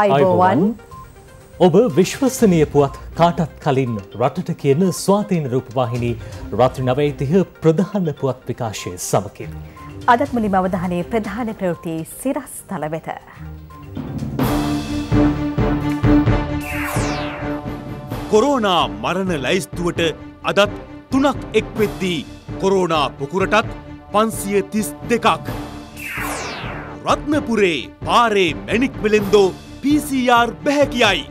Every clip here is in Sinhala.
අයිබෝවන් ඔබ විශ්වසනය පුවත් කාටත් කලින් රටට කියන ස්වාතිීන රූපවාහිනි රත්‍ර නවයිතිහ ප්‍රධාන පුවත් විකාශය සමකින්. අදත් මුලිම අවධානයේ ප්‍රධාන ප්‍රවෘති සිරස් තල වෙත. කොරෝනා මරණ ලැයිස්තුවට අදත් තුනක් එක්වෙද්දී කොරෝනා පොකුරටත් පන්සිය තිස් දෙකක්. රත්නපුරේ පාරේ මැනික් වෙලෙන්දෝ පීසිR බැහැකියයි.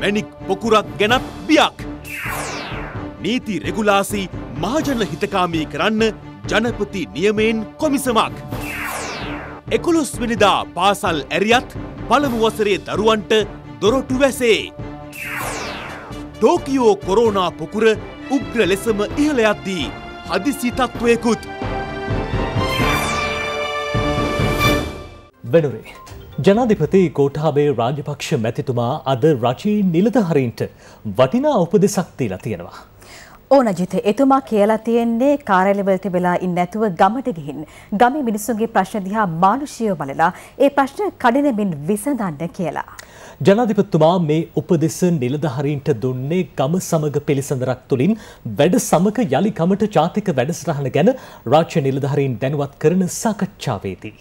මැනික් පොකුරක් ගැනත් බියක්. නීති රෙගුලාසි මහජන හිතකාමී කරන්න ජනපති නියමයෙන් කොමිසමක්. එකොළොස්වනිදා පාසල් ඇරියත් පළමු වසරේ දරුවන්ට දොරටු වැසේ. ටෝකියෝ කොරෝනා පොකුර උග්‍ර ලෙසම ඉහළයද්දී හදිසි තත්ත්වයකුත්. වෙනුරේ. ජනාධිපති කෝටාබේ රාජපක්ෂ මැතිතුමා අද රජී නිලධහරින්ට වටිනා උපදෙසක් දීලා තියෙනවා. ඕන ජිත එතුමා කියලා තියෙන්නේ කාරයලවල තිබෙලා ඉන්න ඇතුව ගමට ගිහින් ගම මිනිස්සුන්ගේ ප්‍රශ්න දිහා මානුෂයෝ බලලා ඒ ප්‍රශ්න කඩිනමින් විසඳන්න කියලා. ජනාධිපත්තුමා මේ උපදෙස නිලධහරීන්ට දුන්නේ ගම සමග පිළිසඳරක් තුළින් වැඩ සමක යළිකමට ජාතික වැඩසටහන ගැන රාජ්‍ය නිලධහරීන් දැනුවත් කරන සාකච්ඡාවේදී.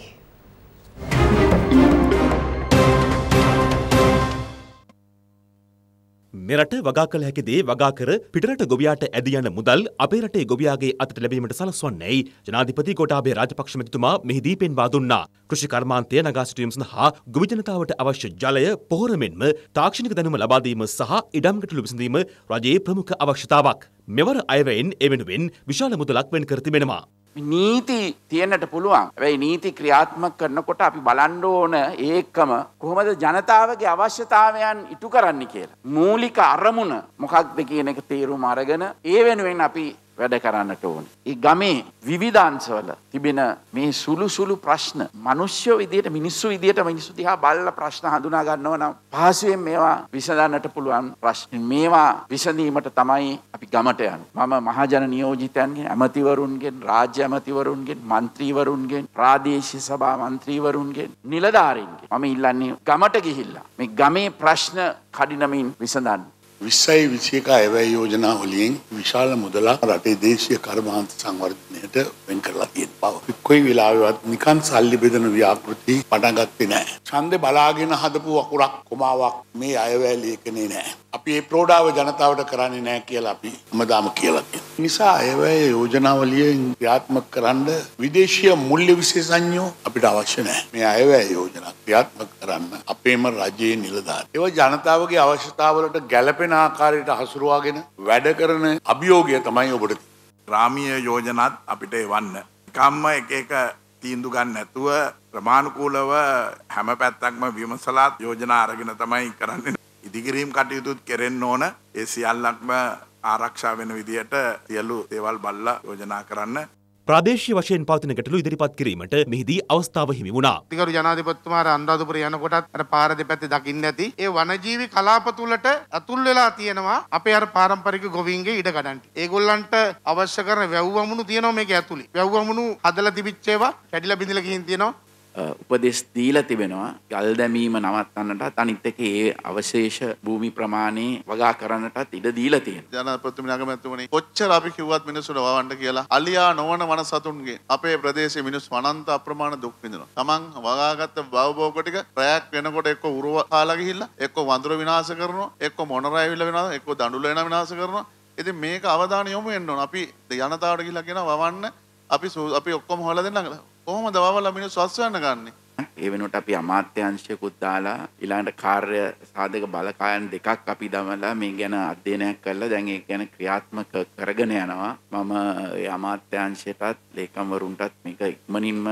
මෙරට වගා කළ හැකි දේ වගා කර පිටරට ගොවියාට ඇදී යන මුදල් අපේ රටේ ගොවියාගේ අතට ලැබීමට සලස්වන්නේයි ජනාධිපති ගෝඨාභය රාජපක්ෂ මැතිතුමා මෙහිදී පෙන්වා දුන්නා. කෘෂි කර්මාන්තය නගා සිටුවීම සඳහා ගොවි ජනතාවට අවශ්‍ය ජලය පොහොර මෙන්ම තාක්ෂණික දැනුම ලබා දීම සහ ඉඩම් ගැටලු විසඳීම රජයේ ප්‍රමුඛ අවශ්‍යතාවක්. මෙවර අයවැයෙන් එවෙනුවෙන් විශාල මුදලක් වෙන් කර තිබෙනවා. නීති තියෙන්නට පුළුවන්. හැබැයි නීති ක්‍රියාත්මක කරනකොට අපි බලන්න ඕන ඒකම කොහොමද ජනතාවගේ අවශ්‍යතාවයන් ඉටු කරන්න කියලා. මූලික අරමුණ මොකක්ද කියන එක තේරුම් අරගෙන ඒ වෙනුවෙන් අපි වැඩ කරන්නට ඕන. ඒ ගමේ විවිධාංශවල තිබෙන මේ සුළු සුළු ප්‍රශ්න මිනිස්සු විදියට මිනිස්සු විදියට මිනිස්සු දිහා බලලා ප්‍රශ්න හඳුනා ගන්නව නම් පහසුවෙන් මේවා විසඳන්නට පුළුවන් ප්‍රශ්න. මේවා විසඳීමට තමයි අපි ගමට යන්නේ. මම මහජන නියෝජිතයන්ගෙන්, ඇමතිවරුන්ගෙන්, රාජ්‍ය ඇමතිවරුන්ගෙන්, മന്ത്രിවරුන්ගෙන්, ප්‍රාදේශීය සභා മന്ത്രിවරුන්ගෙන්, නිලධාරීන්ගෙන් මම ඉල්ලන්නේ ගමට ගිහිල්ලා මේ ගමේ ප්‍රශ්න කඩිනමින් විසඳන්න. විස්සයි විසියක ඇවැයි යෝජනා වලියෙන් විශාල මුදලක් රටේ දේශය කර්මාන්ත සංවර්ධනයට වෙන් කරලා තියෙන බව. කොයි වෙලාවෙවත් නිකන් සල්ලි බෙදන ව්‍යාපෘති පටන්ගත්තේ නෑ. ඡන්දේ බලාගෙන හදපු වකුරක් කොමාවක් මේ අයවැය ලේඛනේ නෑ. අපි ඒ ප්‍රෝඩාව ජනතාවට කරන්නේ නෑ කියලා අපි හැමදාම කියලා නිසා ඒවැය යෝජනාවලියෙන් ක්‍රියාත්මක කරන්න විදේශීය මුල්්‍ය විශේෂඥයෝ අපිට අවශ්‍ය නෑ. මේ අයවැය යෝජනා ක්‍රියාත්මක කරන්න අපේම රජයේ නිලධාරී. ඒව ජනතාවගේ අවශ්‍යතාවලට ගැළපෙන ආකාරයට හසුරුවාගෙන වැඩ කරන අභියෝගය තමයි ඔබට. ග්‍රාමීය යෝජනාත් අපිට එවන්න. එකම්ම එක එක තීන්දු ගන්න නැතුව ප්‍රමාණිකූලව හැම පැත්තක්ම විමසලා යෝජනා අරගෙන තමයි කරන්නේ. ඉදිකිරීම් කටයුතුත් කෙරෙන්න ඕන. ඒ සියල්ලක්ම ආරක්ෂා වෙන විදියට සියලු දේවල් බල්ලා යෝජනා කරන්න ප්‍රදේශ වශයෙන් පවතින ගැටලු ඉදිරිපත් කිරීමට මෙහිදී අවස්ථාව හිමි වුණා. තිකරු ජනාධිපතිතුමා අනුරාධපුර යනකොටත් අර පාර දෙපැත්තේ දකින්න ඇති ඒ වනජීවි කලාප තුලට අතුල් වෙලා තියෙනවා අපේ අර පාරම්පරික ගොවීන්ගේ ඉඩ ගඩන්. ඒගොල්ලන්ට අවශ්‍ය කරන වැව් වමුණු තියෙනවා මේක ඇතුලේ. වැව් වමුණු හදලා තිබිච්ච ඒවා කැඩිලා බිඳිලා ගිහින් තියෙනවා. උපදෙස් දීලා තිබෙනවා ගල් දැමීම නවත්වන්නටත් අනිත් එක ඒ අවශේෂ භූමි ප්‍රමාණය වගා කරන්නටත් ඉඩ දීලා තියෙනවා. ජනාධිපති නාගමැතිතුමනි කොච්චර අපි කිව්වත් මිනිස්සුන්ට වවන්න කියලා අලියා නොවන මනසතුන්ගේ අපේ ප්‍රදේශයේ මිනිස්සු අනන්ත අප්‍රමාණ දුක් විඳිනවා. Taman වගාගත්ත බවබෝක ටික රැයක් වෙනකොට එක්ක උරුව කාලා ගිහිල්ලා එක්ක වඳුර විනාශ කරනවා එක්ක මොනර ඇවිල්ලා වෙනවා එක්ක දඬුල එන විනාශ කරනවා. ඉතින් මේක අවධානය යොමු වෙන්න ඕන. අපි ජනතාවට කියලා කියන වවන්න අපි අපි ඔක්කොම හොයලා දෙන්නම් කොහොමද ඔයාලා මිනිස්සු අස්වැන්න ගන්නෙ? ඒ වෙනුවට අපි අමාත්‍යංශයකුත් දාලා ඊළඟට කාර්ය සාධක බලකායන් දෙකක් අපි දමලා මේ ගැන අධ්‍යයනයක් කරලා දැන් ඒක ගැන ක්‍රියාත්මක කරගෙන යනවා. මම ඒ අමාත්‍යංශයටත් ලේකම්වරුන්ටත් මේක ඉක්මනින්ම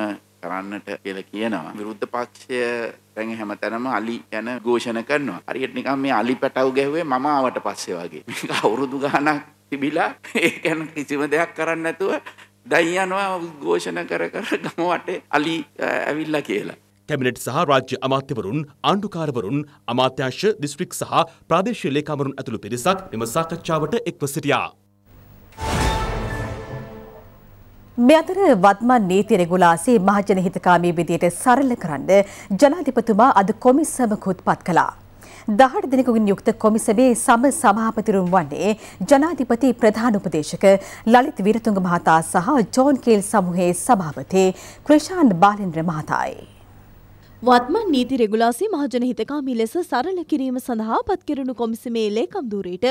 කරන්නට කියලා කියනවා. විරුද්ධ පක්ෂය දැන් හැමතැනම අලි යන ഘോഷණ කරනවා. හරියට නිකන් මේ අලි පැටව ගැහුවේ මම ආවට පස්සේ වගේ. මේක අවුරුදු ගාණක් තිබිලා ඒ ගැන කිසිම දෙයක් කරන්න නැතුව දැන් යනවා උද්ඝෝෂණ කර කර ගම වටේ අලි ඇවිල්ලා කියලා. කැමිනට් සහ රාජ්‍ය අමාත්‍යවරුන් ආණ්ඩුකාරවරුන් අමාත්‍යංශ දිස්ත්‍රික් සහ ප්‍රාදේශීය ලේකම්වරුන් ඇතුළු පිරිසක් මෙම සාකච්ඡාවට එක්ව සිටියා. මේ අතර වත්මන් නීති රෙගුලාසි මහජන හිතකාමී විදියට සරල කරන්න ජනාධිපතිතුමා අද කොමිසමකුත් පත් කළා. දහට දෙනෙකුගින් යුක්ත කොමිසමේ සම සභාපතිරුම් වන්නේ ජනාධිපති ප්‍රධාන උපදේශක ලලිත් විරතුංග මහතා සහ ජෝන් කේල් සමූහයේ සභාපති ක්‍රිෂාන් බාලෙන්ද්‍ර මහතායි. වත්මන් නීති රෙගුලාසි මහජන හිතකාමී ලෙස සරල කිරීම සඳහා පත්කරනු කොමිසමේ ලේකම් ධූරයට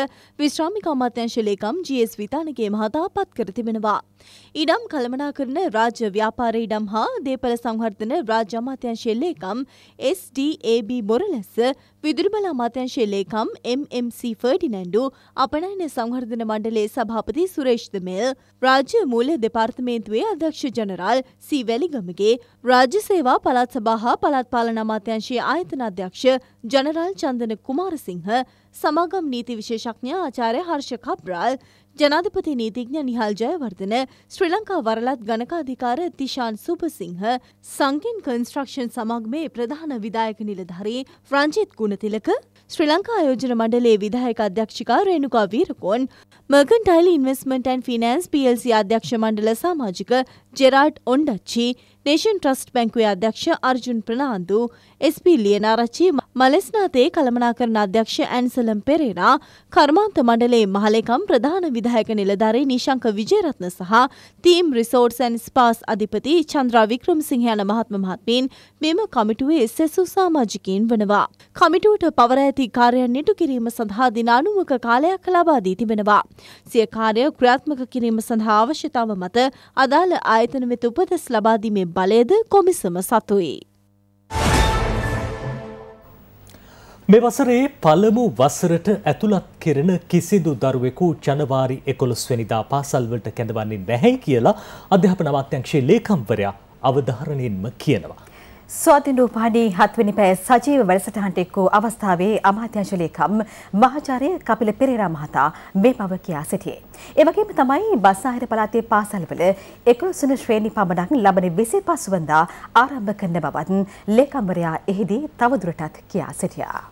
විශ්‍රාමික අමාත්‍යංශ ලේකම් ජීඑස් විතානගේ මහතා පත් කර තිබෙනවා. ඉඩම් කළමනාකරන රාජ්‍ය ව්‍යාපාර ඉඩම් හා දේපල සංවර්ධන රාජ්‍ය අමාත්‍යංශයේ ලේකම් SDAB මොරලැස්ස විදුලි බල අමාත්‍යංශයේ ලේකම් MMC ෆර්ඩිනැන්ඩු අපනයන සංවර්ධන මණ්ඩලයේ සභාපති සුරේෂ් දමෙල් රාජ්‍ය මූල්‍ය දෙපාර්තමේන්තුවේ අධ්‍යක්ෂ ජනරාල් සී වැලිගමගේ රාජ්‍ය සේවා පළාත් සභා හා පළාත් පාලන අමාත්‍යංශයේ ආයතන අධ්‍යක්ෂ ජනරාල් චන්දන කුමාරසිංහ සමාගම් නීති විශේෂඥ ආචාරය හර්ෂ කබ්‍රාල් ජනාධිපති නීතිඥ නිහල් ජයවර්ධන ශ්‍රී ලංකා වරලත් ගණකාධිකාර තිෂාන් සුපසිංහ සංගෙන් කන්ස්ට්‍රක්ෂන් සමගමේ ප්‍රධාන විදායක නිලධරී ෆ්‍රංචිත් ගුණතිලක ශ්‍රී ලංකා ආයෝජන මණ්ඩලයේ විධායක අධ්‍යක්ෂිකා Renuka Weerakoon mercantile investment and finance PLC අධ්‍යක්ෂ මණ්ඩල සමාජික ජෙරාඩ් ඔන්ඩච්චි නේෂන් ට්‍රස්ට් බැංකුවේ අධ්‍යක්ෂ අර්ජුන් ප්‍රනාන්දු SP ලියනාරච්චි මලස්නාතේ කළමනාකරණ අධ්‍යක්ෂ ඇන්ස සෙලම් පෙරේරා කර්මාන්ත මණ්ඩලයේ මහලෙකම් ප්‍රධාන විධායක නිලධාරී නිශංක විජේරත්න සහ තීම් රිසෝට්ස් ඇන් ස්පාස් අධිපති චන්ද්‍රා වික්‍රමසිංහ යන මහත්ම මහත්මීන් මෙම කමිටුවේ සෙසු සාමාජිකයින් වනවා. කමිටුවට පවර ඇති කාර්යයන් නිටු කිරීම සඳහා දිනානුමක කාලයක් ලබා දී තිබෙනවා. සිය කාර්ය ක්‍රියාත්මක කිරීම සඳහා අවශ්‍යතාව මත අදාළ ආයතන වෙත උපදෙස් ලබා දීමේ බලයද කොමිසම සතුයි. මේ වසරේ පළමු වසරට ඇතුළත් කෙරෙන කිසිදු දරුවෙකු ජනවාරි 11 වෙනිදා පාසල්වලට කැඳවන්නේ නැහැ කියලා අධ්‍යාපන අමාත්‍යංශයේ ලේකම්වරයා අවධාරණයෙන්ම කියනවා. ස්වාතින් රූපාණී හත්වෙනි පැය සජීව වැඩසටහනට එක්වූ අවස්ථාවේ අමාත්‍යංශ ලේකම් මහාචාර්ය කපිල පෙරේරා මහතා මේ බව කියා සිටියේ. එවගේම තමයි බස්නාහිර පළාතේ පාසල්වල 11 වෙනි ශ්‍රේණි පමණක් ලබන 25 වනදා ආරම්භ කරන බවත් ලේකම්වරයා එහිදී තවදුරටත් කියා සිටියා.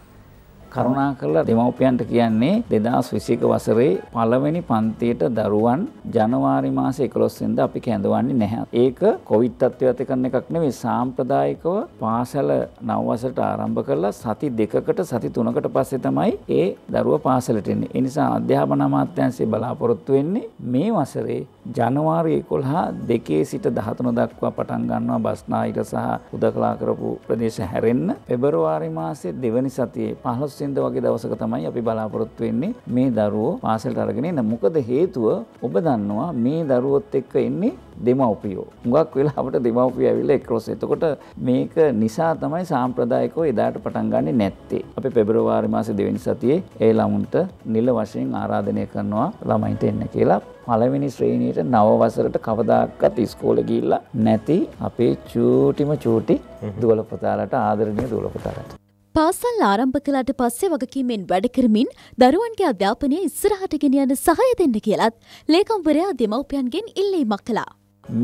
කරුණා කරලා දෙමව්පියන්ට කියන්නේ 2021 වසරේ පළවෙනි පන්තියට දරුවන් ජනවාරි මාසේ 11 වෙනිදා අපි කැඳවන්නේ නැහැ. ඒක කොවිඩ් තත්ත්වයට කරන එකක් නෙවෙයි සාම්ප්‍රදායිකව පාසල 9 වසරට ආරම්භ කරලා සති දෙකකට සති තුනකට පස්සේ තමයි ඒ දරුවා පාසලට එන්නේ. ඒ නිසා අධ්‍යාපන අමාත්‍යාංශය බලාපොරොත්තු වෙන්නේ මේ වසරේ ජනවාරි 11 දෙකේ සිට 13 දක්වා පටන් ගන්නවා බස්නාහිර සහ උදකලා කරපු ප්‍රදේශ හැරෙන්න පෙබරවාරි මාසේ දෙවැනි සතියේ 15 වෙනිදා වගේ දවසක තමයි අපි බලාපොරොත්තු වෙන්නේ මේ දරුවෝ පාසලට අරගෙන එන්න. මොකද හේතුව ඔබ දන්නවා මේ දරුවොත් එක්ක එන්නේ දෙමව්පියෝ. හුඟක් වෙලා අපිට දෙමව්පියෝ ඇවිල්ලා එක්රොස්. එතකොට මේක නිසා තමයි සාම්ප්‍රදායිකව එදාට පටන් ගන්නෙ නැත්තේ. අපි පෙබරවාරි මාසේ දෙවෙනි සතියේ ඒ ළමුන්ට නිල වශයෙන් ආරාධනය කරනවා ළමයින්ට එන්න කියලා පළවෙනි ශ්‍රේණියට නව වසරට කවදාක්වත් ඉස්කෝලේ ගිහිල්ලා නැති අපේ චූටිම චූටි දුවල පුතාලට ආදරණීය දුවල පුතාලට පාසල් ආරම්භ කළාට පස්සේ වගකීමෙන් වැඩ කරමින් දරුවන්ගේ අධ්‍යාපනය ඉස්සරහට ගෙන යන සහාය දෙන්න කියලත් ලේකම්වරයා දෙමව්පියන්ගෙන් ඉල්ලීමක් කළා.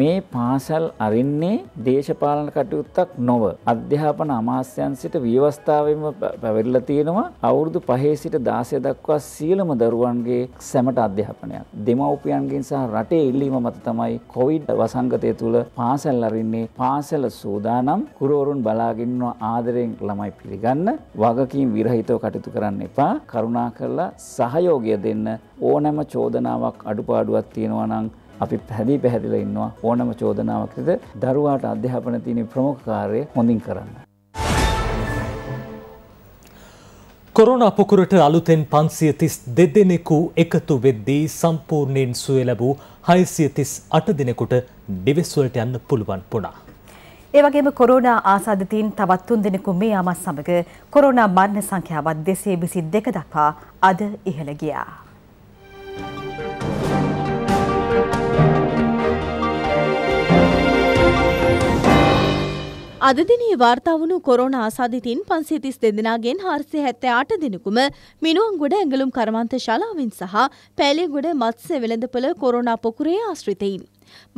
මේ පාසල් අරින්නේ දේශපාලන කටයුත්තක් නොව අධ්‍යාපන අමාත්‍යංශයට ව්‍යවස්ථාවෙම පැවරිලා තියෙනවා අවුරුදු 5 සිට 16 දක්වා සියලුම දරුවන්ගේ සැමට අධ්‍යාපනයක් දෙමව්පියන්ගෙන් සහ රටේ ඉල්ලීම මත තමයි කොවිඩ් වසංගතය තුළ පාසල් අරින්නේ පාසල සූදානම් ගුරුවරුන් බලාගෙන ආදරයෙන් ළමයි පිළිගන්න වගකීම් විරහිතව කටයුතු කරන්න එපා කරුණාකරලා සහයෝගය දෙන්න ඕනෑම චෝදනාවක් අඩුපාඩුවක් තියෙනවා නම් අපි පැහැදිී පැහැදිල ඉන්නවා ඕනම චෝදනාවක්ද දරුවාට අධ්‍යාපන තියන ප්‍රමුඛකාරය හොඳින් කරන්න. කොරන අපොකුරට අලුතෙන් පන්සියතිස් දෙදෙනෙකු එකතු වෙද්දී සම්පූර්ණයෙන් සුව ලැබූ හයිසියතිස් අට දෙනෙකුට ඩිවෙස්වලට යන්න පුළුවන් පුනා. ඒවගේම කොරෝනා ආසාධතීන් තවත් තුන් දෙනෙකු මේ අමත් සමඟ කොරෝනා මරණ සංඛ්‍යාවත් දෙසේ විසි දෙක දක්වා අද ඉහළ ගියා. අද දිනේ වාර්තා වුණු කොරෝනා ආසාදිතින් 532 දෙදෙනාගෙන් 478 දෙනෙකුම මිනුවන්ගොඩ ඇඟලුම් කර්මාන්ත ශාලාවෙන් සහ පෑලියගොඩ මත්ස්‍ය වෙළඳපොළ කොරෝනා පොකුරේ ආශ්‍රිතයින්.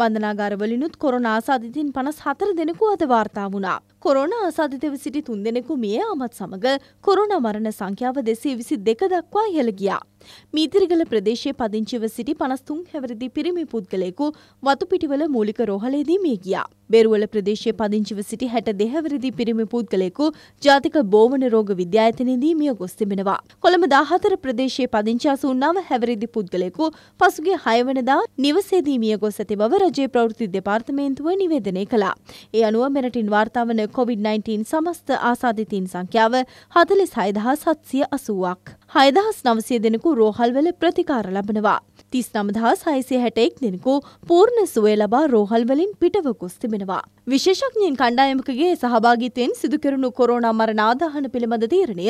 බන්ධනාගාරවලිනුත් කොරෝනා ආසාදිතින් 54 දෙනෙකු අද වාර්තා වුණා. කොරෝන ආසාධිතව සිටි තුන්දෙනෙකු මිය අමත් සමග කොරෝන මරණ සංඛ්‍යාව දෙසේ විසි දෙක දක්වා ඉහළ ගියා. මීතිරිගල ප්‍රදේශයේ පදිංචිව සිටි පනස්තුන් හැවරදි පිරිමි පුද්ගලයෙකු වතුපිටිවල මූලික රෝහලේදී මිය ගියා. බෙරුවල ප්‍රදේශයේ පදිංචිව සිටි හැට දෙහැවරදි පිරිමි පුද්ගලයෙකු ජාතික බෝවන රෝග විද්‍යායතනයේදී මිය ගොස් තිබෙනවා. කොළඹ 14 ප්‍රදේශයේ පදිංචි 89 හැවරදි පුද්ගලයෙකු පසුගිය 6 වෙනිදා නිවසේදී මිය ගොස් ඇති බව රජයේ ප්‍රවෘත්ති දෙපාර්තමේන්තුව නිවේදනය කළා. ඒ අනුව මෙරටින් වාර්තා වන කොවිD-19 සමස්ත ආසාධිතීන් සංඛ්‍යාව හතලිස් හයදහ සත්සිය අසුවක්. හයදහස් නවසය දෙනෙකු රෝහල්වල ප්‍රතිකාර ලබනවා. තිස් නමදහස් හයිසේ හැටෙක් දෙනෙකු පූර්ණ සුවය ලබා රෝහල්වලින් පිටවකුස් තිබෙනවා. විශේෂඥයෙන් කණ්ඩායමකගේ සහභාගිතයෙන් සිදුකරනු කොරෝනා මරණ ආදාහන පිළිබඳ තීරණය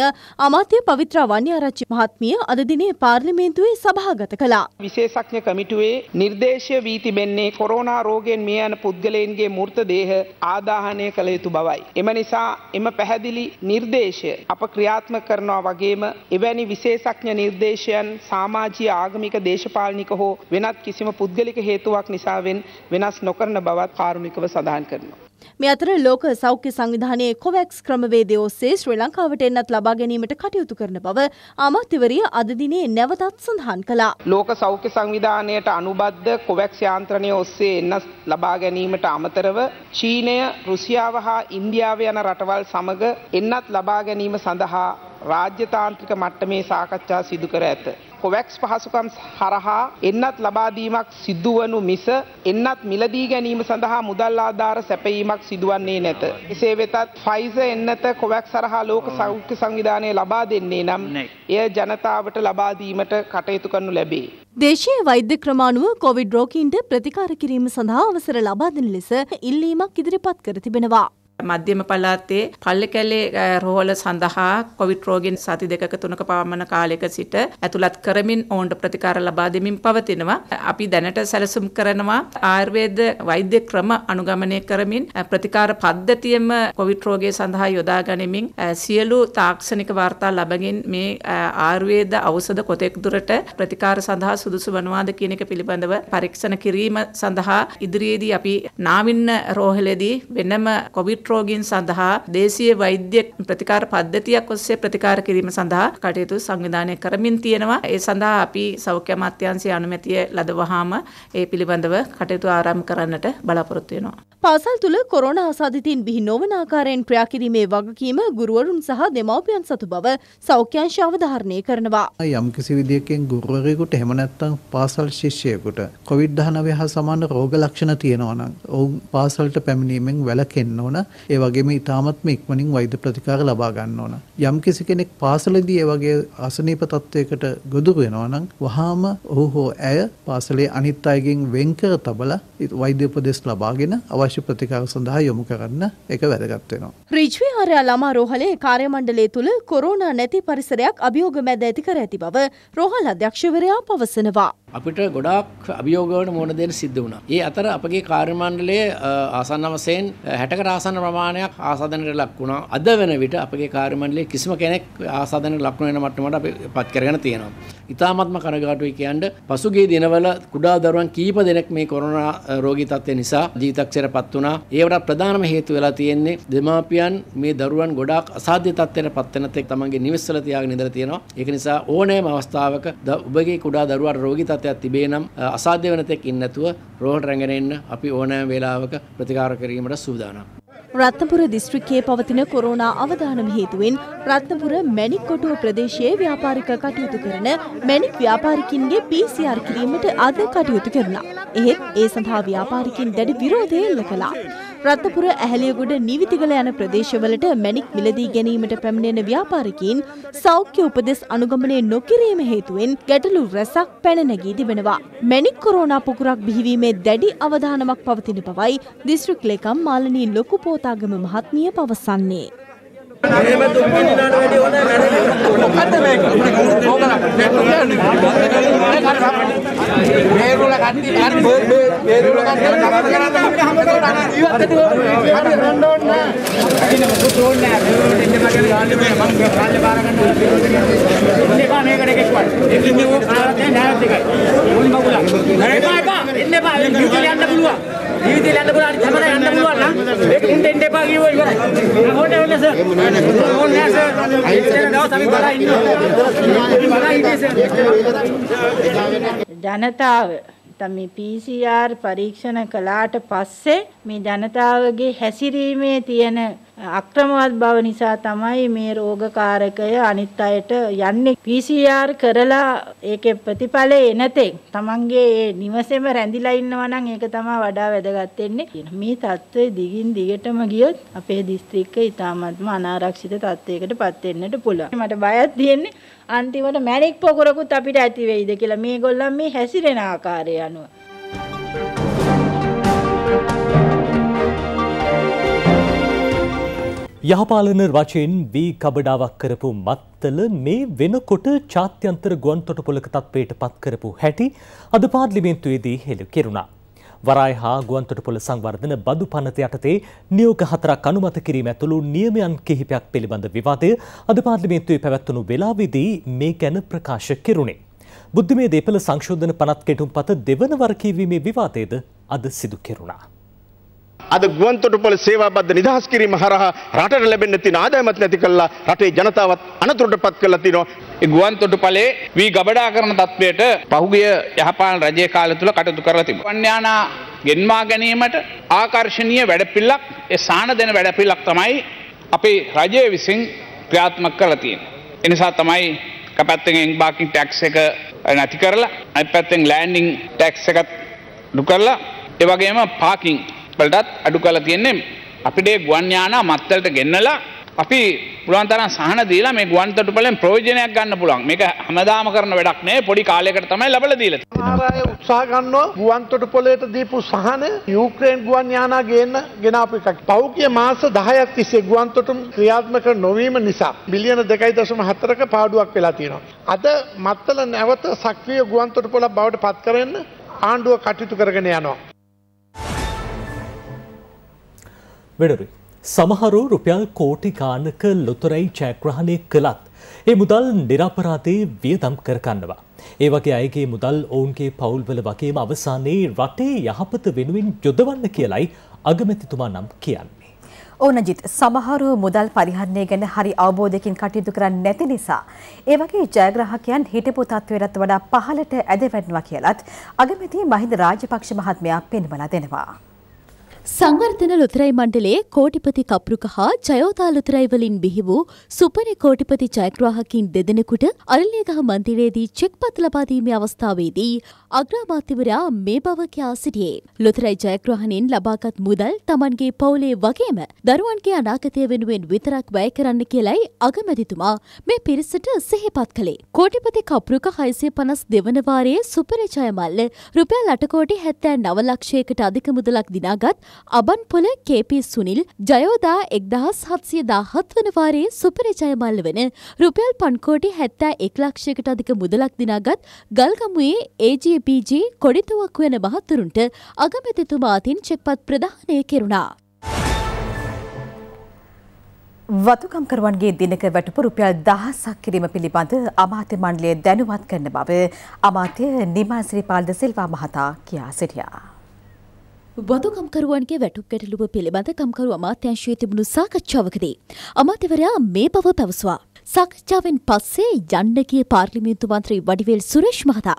අමාත්‍ය පවිත්‍ර වන්‍යාරච්චි මහත්මිය අද දිනේ පාර්ලිමේන්තුවේ සභාගත කළා. විශේෂඥ කමිටුවේ නිර්දේශය වී තිබෙන්නේ කොරෝනා රෝගයෙන් මිය යන පුද්ගලයන්ගේ මූර්ත දේහ ආදාහනය කළ යුතු බවයි. එම නිසා එම පැහැදිලි නිර්දේශය අප ක්‍රියාත්මක කරනවා වගේම එවැනි විශේෂඥ නිර්දේශයන් සාමාජීය ආගමික දේශපාලනික හෝ වෙනත් කිසිම පුද්ගලික හේතුවක් නිසාවෙන් වෙනස් නොකරන බවත් කාරුණිකව සඳහන් කරනවා. මේ අතර ලෝක සෞඛ්‍ය සංවිධානයේ කොවැක්ස් ක්‍රමවේදය ඔස්සේ ශ්‍රී ලංකාවට එන්නත් ලබා ගැනීමට කටයුතු කරන බව අමාත්‍යවරිය අද දිනේ නැවතත් සඳහන් කළා. ලෝක සෞඛ්‍ය සංවිධානයට අනුබද්ධ කොවැක්ස් යාන්ත්‍රණය ඔස්සේ එන්න ලබා ගැනීමට අමතරව චීනය, රුසියාව හා ඉන්දියාව යන රටවල් සමග එන්නත් ලබා ගැනීම සඳහා රාජ්‍යතාන්ත්‍රික මට්ටමේ සාකච්ඡා සිදු කර ඇත. කොවැක්ස් පහසුකම් හරහා එන්නත් ලබාදීමක් සිදුවනු මිස එන්නත් මිලදී ගැනීම සඳහා මුදල් ආධාර සැපයීමක් සිදුවන්නේ නැත. එසේ වෙතත් ෆයිස එන්නත කොවැක් සරහා ලෝක සෞඛ්‍ය සංවිධානය ලබා දෙන්නේ නම් එය ජනතාවට ලබාදීමට කටයුතු කරනු ලැබේ. දේශීය වෛද්‍ය ක්‍රමාණුව කොවිඩ් රෝගීන්ට ප්‍රතිකාර කිරීම සඳහා අවසර ලබා දෙන ලෙස ඉල්ලීමක් ඉදිරිපත් කර තිබෙනවා. මධ්‍යම පළාතේ පල්ලකැලේ රෝහල සඳහා කොවිඩ් රෝගීන් සති දෙකක තුනක පමණ කාලයක සිට ඇතුළත් කරමින් ඔවුන්ට ප්‍රතිකාර ලබා දෙමින් පවතිනවා. අපි දැනට සැලසුම් කරනවා ආයුර්වේද වෛද්‍ය ක්‍රම අනුගමනය කරමින් ප්‍රතිකාර පද්ධතියම කොවිඩ් රෝගය සඳහා යොදා ගනිමින් සියලු තාක්ෂණික වාර්තා ලබමින් මේ ආයුර්වේද ඖෂධ කොතෙක් දුරට ප්‍රතිකාර සඳහා සුදුසු වනවාද කියන එක පිළිබඳව පරීක්ෂණ කිරීම සඳහා ඉදිරියේදී අපි නාවින්න රෝහලේදී වෙනම කොවිඩ් රෝගීන් සඳහා දේශීය වෛද්‍ය ප්‍රතිකාර පද්ධතියක් ඔස්සේ ප්‍රතිකාර කිරීම සඳහා කටයුතු සංවිධානය කරමින් තියෙනවා. ඒ සඳහා අපි සෞඛ්‍ය අමාත්‍යාංශයේ අනුමැතිය ලද වහාම ඒ පිළිබඳව කටයුතු ආරම්භ කරන්නට බලාපොරොත්තු වෙනවා. පාසල් තුළ කොරෝණ ආසාධිතයින් බිහි නොවන ආකාරයෙන් ක්‍රියාකිරීමේ වගකීම ගුරුවරුන් සහ දෙමව්පියන් සතු බව සෞඛ්‍යංශ අවධාරණය කරනවා. යම් කිසි විදියකින් ගුරුවරයෙකුට එහෙම නැත්නම් පාසල් ශිෂ්‍යයෙකුට COVID-19 හා සමාන රෝග ලක්ෂණ තියෙනවා නම් ඔවුන් පාසලට පැමිණීමෙන් වැළකෙන්න ඕන. ඒ වගේම ඊටාත්ම ඉක්මනින් වෛද්‍ය ප්‍රතිකාර ලබා ගන්න ඕන. යම් කෙනෙක් පාසලේදී ඒ වගේ අසනීප තත්වයකට ගොදුරු වෙනවා නම් වහාම ඔහු හෝ ඇය පාසලේ අනිත් අයගෙන් වෙන් කර තබලා වෛද්‍ය උපදෙස් ලබාගෙන අවශ්‍ය ප්‍රතිකාර සඳහා යොමු කරන්න ඒක වැදගත් වෙනවා. රිජ්වි ආර්ය ළමා රෝහලේ කාර්ය මණ්ඩලය තුල කොරෝනා නැති පරිසරයක් අභියෝග මැද ඇති කර ඇති බව රෝහල අධ්‍යක්ෂවරයා පවසනවා. අපිට ගොඩාක් අභියෝගවලට මුහුණ දෙන්න සිද්ධ වුණා. ඒ අතර අපගේ කාර්ය මණ්ඩලයේ ආසන්න වශයෙන් 60කට ආසන්න ප්‍රමාණයක් ආසාදනයට ලක් වුණා. අද වෙන විට අපගේ කාර්ය මණ්ඩලයේ කිසිම කෙනෙක් ආසාදනයට ලක් නොවන මට්ටමට අපි පත් කරගෙන තියෙනවා. ඉතාමත්ම කනගාටුයි කියන්නේ පසුගිය දිනවල කුඩා දරුවන් කීප දෙනෙක් මේ කොරෝනා රෝගී තත්ත්වය නිසා ජීවිතක්ෂරපත් වුණා. ඒවට ප්‍රධානම හේතු වෙලා තියෙන්නේ දෙමාපියන් මේ දරුවන් ගොඩාක් අසාධ්‍ය තත්ත්වයට පත් වෙන තෙක් තමන්ගේ නිවෙස්වල තියාගෙන ඉඳලා තියෙනවා. ඒක නිසා ඕනෑම අවස්ථාවක ඔබගේ කුඩා දරුවාට රෝගී තත්ත්වයක් තිබේ නම් අසාධ්‍ය වෙන තෙක් ඉන්නේ නැතුව රෝහලට රැගෙන එන්න අපි ඕනෑම වේලාවක ප්‍රතිකාර කිරීමට සූදානම්. රත්නපුර දිස්ත්‍රික්කයේ පවතින කොරෝනා අවදානම හේතුවෙන් රත්නපුර මැණික් කොටුව ප්‍රදේශයේ ව්‍යාපාරික කටයුතු කරන මැණික් ව්‍යාපාරිකින්ගේ PCR කිරීමට අද කටයුතු කරනවා. එහෙත් ඒ සඳහා ව්‍යාපාරිකින් දැඩි විරෝධය එල්ල කළා. රත්නපුර ඇහැලියගොඩ නිවිතිගල යන ප්‍රදේශවලට මැණික් මිලදී ගැනීමට පැමිණෙන ව්‍යාපාරිකයින් සෞඛ්‍ය උපදෙස් අනුගමනය නොකිරීම හේතුවෙන් ගැටලු රැසක් පැන නැගී තිබෙනවා. මැණික් කොරෝනා පුකුරක් බිහිවීමේ දැඩි අවධානමක් පවතින බවයි දිස්ත්‍රික් ලේකම් මාලනී ලොකු පෝතාගම මහත්මිය පවසන්නේ. එහෙම දුක් විඳිනාට වැඩිය හොඳ වැඩ මොකද්ද මේක මේගොල්ල කන්දි අර මේ මේගොල්ල කන්දි කවර කරන්නේ අපිට හම්බෙන්න ජීවත් වෙන්න ඕනේ අපි රන්න ඕනේ නෑ අයින මොකද ඕනේ නෑ මේගොල්ලෝ දෙන්න මගේ ගන්න මේ මම කාලේ බාර ගන්න ඉන්නේ කා මේකට එකක් වත් ඉන්නේ මේ ඔය කාලේ නෑ නෑ දෙකයි මොන් බබුලා නෑ එපා එපා එන්න එපා යන්න පුළුවන් ජීවිතේ යන්න පුළුවන් හැමදාම යන්න පුළුවන් නම් ඒක මුන්ට එන්න එපා කිව්වෝ ඉවරයි. ඕනේ ඕනේ සර්. ඕනේ සර්. අයිතන දවස් අපි බලා ඉන්නවා. ජනතාව තමයි PCR පරීක්ෂණ කළාට පස්සේ මේ ජනතාවගේ හැසිරීමේ තියෙන අක්‍රමවත් බව නිසා තමයි මේ රෝගකාරකය අනිත් අයට යන්නේ PCR කරලා ඒකේ ප්‍රතිඵලය එනතෙක් තමන්ගේ ඒ නිවසේම රැඳිලා ඉන්නවා නම් ඒක තමයි වඩා වැදගත් වෙන්නේ මේ தત્ත්වය දිගින් දිගටම ගියොත් අපේ දිස්ත්‍රික්කය ඉතාමත්ම අනාරක්ෂිත තත්ත්වයකටපත් වෙන්නට පුළුවන් මට බයක් තියෙන්නේ අන්තිමට මැණික් පොකුරකුත් අපිට ඇති වෙයිද කියලා මේගොල්ලන් මේ හැසිරෙන ආකාරය අනුව යහපාලන වශයෙන් වී කබඩාවක් කරපු මත්තල මේ වෙනකොට ජාත්‍යන්තර ගුවන් තොටුපොළක තත්ත්වයට පත් කරපු හැටි අද පාර්ලිමේන්තුවේදී හෙළි කෙරුණා. වරාය හා ගුවන් තොටුපොළ සංවර්ධන බදු පනත යටතේ නියෝග හතරක් අනුමත කිරීම ඇතුළු නියමයන් කිහිපයක් පිළිබඳ විවාදය අද පාර්ලිමේන්තුවේ පැවැත්වුණු වෙලාවේදී මේ ගැන ප්‍රකාශ කෙරුණේ. බුද්ධිමේ දේපළ සංශෝධන පනත් කෙටුම්පත දෙවන වර කියවීමේ විවාදයේද අද සිදු කෙරුණා. අද ගුවන් තොටුපොළ සේවාබද්ධ නිදහස් කිරීම හරහා රටට ලැබෙන්න තියෙන ආදායමත් නැති කළා රටේ ජනතාවත් අනතුරට පත් කරලා තිනවා ඒ ගුවන් තොටුපළේ වී ගබඩා කරන තත්වයට පහුගිය යහපාලන රජයේ කාලය තුල කටයුතු කරලා තිබුණා. වන්‍යානා ගෙන්වා ගැනීමට ආකර්ශනීය වැඩපිළිවෙලක් ඒ සාන දෙන වැඩපිළිවෙලක් තමයි අපේ රජය විසින් ක්‍රියාත්මක කරලා තියෙන්නේ. ඒ නිසා තමයි කපැත්තෙන් එම්බාකින් ටැක්ස් එක නැති කරලා අනිත් පැත්තෙන් ලෑන්ඩින් ටැක්ස් එකත් දුකරලා ඒ වගේම පාකින් වලටත් අඩු කරලා තියෙන්නේ අපිට ඒ ගුවන් යානා මත්තලට ගෙන්නලා අපි පුළුවන් තරම් සහන දීලා මේ ගුවන් තොටුපළෙන් ප්‍රයෝජනයක් ගන්න පුළුවන්. මේක හැමදාම කරන වැඩක් නෙවෙයි පොඩි කාලයකට තමයි ලැබලා දීලා තියෙන්නේ. ආරය උත්සාහ ගන්නවා ගුවන් තොටුපළේට දීපු සහන යුක්‍රේන් ගුවන් යානා ගේන්න ගෙන අපු එකක්. පෞද්ගලික මාස 10ක් තිස්සේ ගුවන් තොටුම් ක්‍රියාත්මක නොවීම නිසා බිලියන 2.4ක පාඩුවක් වෙලා තියෙනවා. අද මත්තල නැවත සක්‍රීය ගුවන් තොටුපළක් බවට පත් කරන්න ආණ්ඩුව කටයුතු කරගෙන යනවා. වෙනුරුයි. සමහරු රුපියල් කෝටි ගානක ලොතරැයි ජයග්‍රහණය කළත්. ඒ මුදල් නිරපරාදේ වියදම් කරගන්නවා. ඒ වගේ අයගේ මුදල් ඔවුන්ගේ පවුල්වල වගේම අවසානයේ රටේ යහපත වෙනුවෙන් යොදවන්න කියලයි අගමැතිතුමා නම් කියන්නේ. ඕන ජිත් සමහරු මුදල් පරිහරණය ගැන හරි අවබෝධයකින් කටයුතු කරන්න නැති නිසා. ඒ වගේ ජයග්‍රහකයන් හිටපු තත්ත්වයටත් වඩා පහලට ඇදවැටනවා කියලත් අගමැති මහින්ද රාජපක්ෂ මහත්මයා පෙන්වලා දෙනවා. සංවර්ධන ලොතරැයි මණ්ඩලයේ කෝටිපති කප්රුක හා ජයෝතා ලොතරැයි වලින් බිහි වූ සුපරි කෝටිපති ජයග්‍රාහකින් දෙදෙනෙකුට අරලියගහ මන්දිරයේදී චෙක්පත් ලබා දීමේ අවස්ථාවේදී අග්‍රාමාත්‍යවරයා මේ බව කියා සිටියේ. ලොතරැයි ජයග්‍රහණයෙන් ලබාගත් මුදල් Tamanගේ පවුලේ වගේම දරුවන්ගේ අනාගතය වෙනුවෙන් විතරක් වැය කරන්න කියලයි අගමැතිතුමා මේ පිරිසට සිහිපත් කළේ. කෝටිපති කප්රුක 652 වන වාරයේ සුපරි ජයමල්ල රුපියල් 8 කෝටි 79 ලක්ෂයකට අධික මුදලක් දිනාගත් අබන්පොල කේපී සුනිල් ජයෝදා එක්දහස් හත්සිය දාහත් වන වාරයේ සුපරිජයමල්ල වන රුපියල් පන්කෝටි හැත්තෑ එක් ලක්ෂයකට අධික මුදලක් දිනාගත් ගල්ගමුවේ AGPG කොඩිතුවක් වන මහත්තුරුන්ට අගමැතිතුමා අතින් චෙක්පත් ප්‍රධානය කෙරුණා. වතුකම්කරුවන්ගේ දිනක වැටපු රුපියල් දහසක් කිරීම පිළිබඳ අමාත්‍ය මණ්ඩලය දැනුවත් කරන බව අමාත්‍ය නිමාසිරිපාල්ද සිල්වා මහතා කියා සිටියා. වදුකම්කරුවන්ගේ වැටුප් ගැටලුව පිළිබඳ කම්කරු අමාත්‍යංශයේ තිබුණු සාකච්ඡාවකදී අමාත්‍යවරයා මේ බව පැවසුවා. සාකච්ඡාවෙන් පස්සේ යන්න ගිය පාර්ලිමේන්තු මන්ත්‍රී වඩිවේල් සුරේෂ් මහතා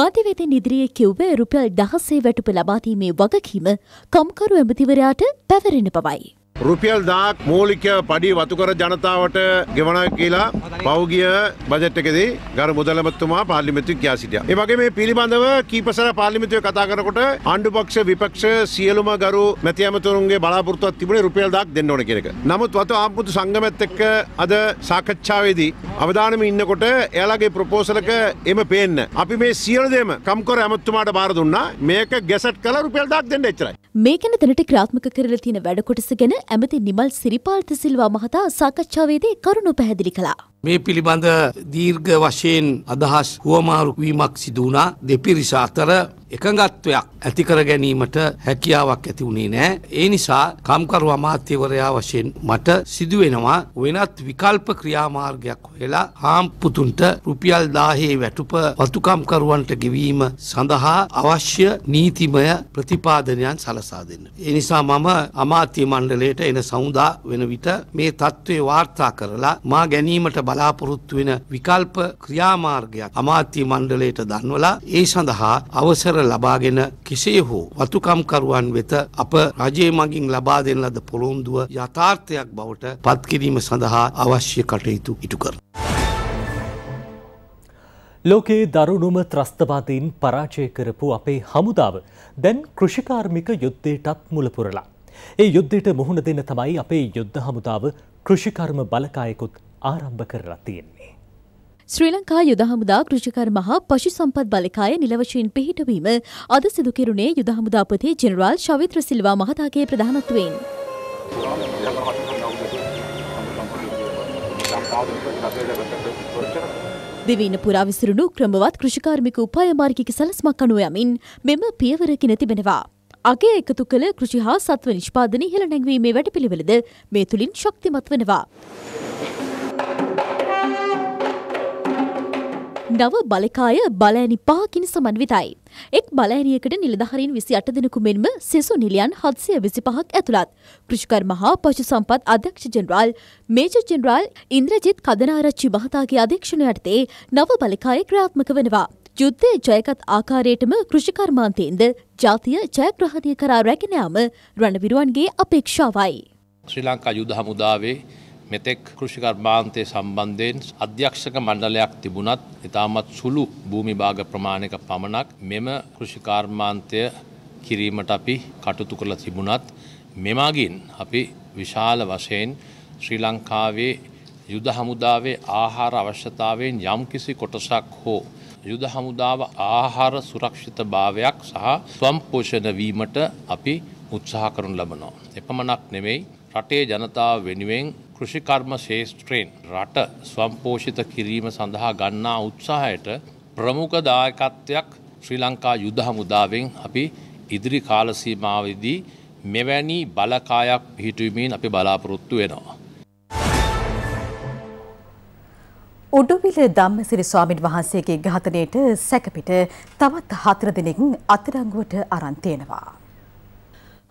මාධ්‍යවේදීන් ඉදිරියේ කිව්වේ රුපියල් 16 වැටුප ලබා දීමේ වගකීම කම්කරු ඇමතිවරයාට පැවරෙන බවයි. රුපියල් දාක් මූලික පඩි වතුකර ජනතාවට ගෙවන කියලා පෞගිය බජට් එකදී ගරු මුදලමත්තුමා පාර්ලිමේන්තුවේ කියා සිටියා. ඒ වගේ මේ පිළිබඳව කීපසර පාර්ලිමේන්තුවේ කතා කරනකොට ආණ්ඩු පක්ෂ විපක්ෂ සියලුම ගරු මැති ඇමතුරුන්ගේ බලාපොරොත්තුවක් තිබුණේ රුපියල් දාක් දෙන්න ඕන කියන එක. නමුත් වතු ආම්පුතු සංගමෙත් එක්ක අද සාකච්ඡාවේදී අවධානම ඉන්නකොට එයාලගේ ප්‍රොපෝසල් එක එම පේන්න. අපි මේ සියලු දේම කම්කරු ඇමතුමාට බාර දුන්නා. මේක ගැසට් කළා රුපියල් දාක් දෙන්න එච්චරයි. මේකන දැනට ක්‍රාත්මක කරලා තියෙන වැඩ කොටස ගැන ඇමති නිමල් සිරිපාල්ත සිල්වා මහතා සාකච්ඡාවේදී කරුණු පැහැදිලි කළා. මේ පිළිබඳ දීර්ඝ වශයෙන් අදහස් හුවමාරු වීමක් සිදු වුණා දෙපිරිස අතර එකඟත්වයක් ඇති කර ගැනීමට හැකියාවක් ඇති වුණේ නැහැ. ඒ නිසා කම්කරු අමාත්‍යවරයා වශයෙන් මට සිදුවෙනවා වෙනත් විකල්ප ක්‍රියාමාර්ගයක් හොයලා හාම්පුතුන්ට රුපියල් 1000 වැටුප වතුකම්කරුවන්ට ගෙවීම සඳහා අවශ්‍ය නීතිමය ප්‍රතිපාදනයන් සලසා දෙන්න. ඒ නිසා මම අමාත්‍ය මණ්ඩලයට එන සමුදා වෙන විට මේ தત્ත්වේ වාර්තා කරලා මා ගැනීමට බලාපොරොත්තු වෙන විකල්ප ක්‍රියාමාර්ගයක් අමාත්‍ය මණ්ඩලයට දන්වලා ඒ සඳහා අවසර ලබාගෙන කෙසේ හෝ වතුකම්කරුවන් වෙත අප රජය මගින් ලබා දෙන ලද පොළොන්දුව යථාර්ථයක් බවට පත්කිරීම සඳහා අවශ්‍ය කටයුතු ඉටු කරනවා. ලෝකයේ දරුණුම ත්‍රස්තවාදීන් පරාජය කරපු අපේ හමුදාව දැන් කෘෂිකාර්මික යුද්ධයටත් මුලපුරලා. ඒ යුද්ධයට මුහුණ දෙන්න තමයි අපේ යුද්ධ හමුදාව කෘෂිකර්ම බලකායකුත් ආරම්භ කරලා තියෙන්නේ. ශ්‍රී ලංකා යුද හමුදා කෘෂිකර්ම හා පශු සම්පත් බලකාය නිලවශයෙන් පිහිටවීම අද සිදු කෙරුණේ යුද හමුදාපති ජෙනරාල් ශවිත්‍ර සිල්වා මහතාගේ ප්‍රධානත්වයෙන්. දෙවීන පුරා විසිරුණු ක්‍රමවත් කෘෂිකාර්මික උපායමාර්ගික සලස්මක් අනුව යමින් මෙම පියවරකින තිබෙනවා. අගේ එකතු කළ කෘෂි හා සත්ව නිෂ්පාදන ඉහළ නැංවීමේ වැඩපිළිවෙලද මේ තුළින් ශක්තිමත් වෙනවා. නව බලකාය බලෑනි පහකින් සමන්විතයි. එක් බලෑනියකට නිලධහරින් විසි අට දෙනකු මෙන්ම සෙසු නිලියන් හත්සය විසි පහක් ඇතුළත් කෘෂිකර්ම හා පශු සම්පත් අධ්‍යක්ෂ general major general Indrajith Kadanarachchi මහතාගේ අධීක්ෂණ යටතේ නව බලකාය ක්‍රාත්මක වෙනවා. යුද්ධය ජයකත් ආකාරයටම කෘෂිකර්මාන්තයෙන්ද ජාතිය ජයග්‍රහණය කරා රැගෙනයාම රණවිරුවන්ගේ අපේක්ෂාවයි. ශ්‍රී ලංකා යුද හමුදාවේ මෙතෙක් කෘෂිකර්මාන්තය සම්බන්ධයෙන් අධ්‍යක්ෂක මණ්ඩලයක් තිබුණත් ඉතාමත් සුළු භූමි භාග ප්‍රමාණයක පමණක් මෙම කෘෂිකාර්මාන්තය කිරීමට අපි කටුතු කරලා තිබුණත් මෙමගින් අපි විශාල වශයෙන් ශ්‍රී ලංකාවේ යුද හමුදාවේ ආහාර අවශ්‍යතාවෙන් යම් කිසි කොටසක් හෝ යුද හමුදාව ආහාර සුරක්ෂිත භාවයක් සහ ස්වම්පෝෂණ වීමට අපි උත්සාහ කරනු ලබනවා. එපමණක් නෙවෙයි රටේ ජනතාව වෙනුවෙන් කෘෂිකර්ම ශේෂත්‍රයෙන් රට ස්වම්පෝෂිත කිරීම සඳහා ගන්නා උත්සාහයට ප්‍රමුඛ දායකත්වයක් ශ්‍රී ලංකා යුද හමුදාවෙන් අපි ඉදිරි කාලසීමාවේදී මෙවැනි බලකායක් පිහිටුවමින් අපි බලාපොරොත්තු වෙනවා. උඩුවිල ධම්මසිරි ස්වාමීන් වහන්සේගේ ඝාතනයට සැකපිට තවත් හතර දෙනෙක් අත්අඩංගුවට අරන් තියෙනවා.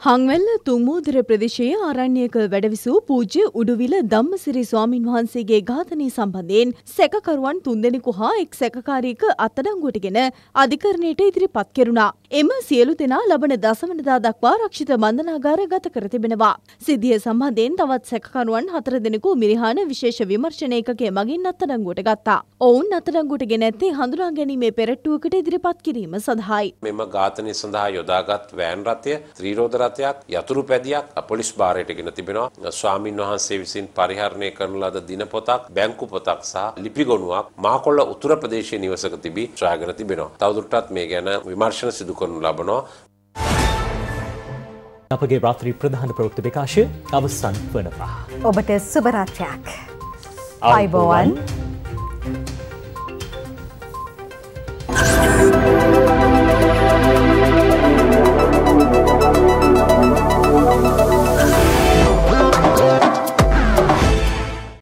හංවැල්ල තුමූදර ප්‍රදේශයේ ආරණ්‍යක වැඩවිසූ පූජ්‍ය උඩුවිල ධම්මසිරි ස්වාමින් වහන්සේගේ ඝාතනය සම්බන්ධයෙන් සැකකරුවන් තුන්දෙනෙකු හා එක් සැකකාරීක අත්අඩංගුවටගෙන අධිකරණයට ඉදිරිපත් කෙරුණා. එම සියලු දෙනා ලබන දසවනදා දක්වා රක්ෂිත බන්ධනාගාර ගත කර තිබෙනවා. සිද්ධිය සම්බන්ධයෙන් තවත් සැකකරුවන් හතර දෙනෙකු මිරිහාන විශේෂ විමර්ශන ඒකකයේ මගින් අත්අඩංගුවට ගත්තා. ඔවුන් අත්අඩංගුවටගෙන ඇත්තේ හඳුනා ගැනීමේ පෙරට්ටුවකට ඉදිරිපත් කිරීම සඳහායි. මෙම ඝාතනය සඳහා යොදාගත් වෑන් රථය ත්‍රිරෝද පශ්චාතයක් යතුරු පැදියක් පොලිස් භාරයටගෙන තිබෙනවා ස්වාමින් වහන්සේ විසින් පරිහරණය කරන ලද දිනපොතක් බැංකු පොතක් සහ ලිපිගොනුවක් මාකොල්ල උතුර ප්‍රදේශයේ නිවසක තිබී ශ්‍රාගෙන තිබෙනවා. තවදුරටත් මේ ගැන විමර්ශන සිදු කරනු ලබනවා. අපගේ රාත්‍රී ප්‍රධාන ප්‍රෘක්ති විකාශය අවසන් වනවා. ඔබට සුභරාත්‍රයක්. අයිබෝවන්.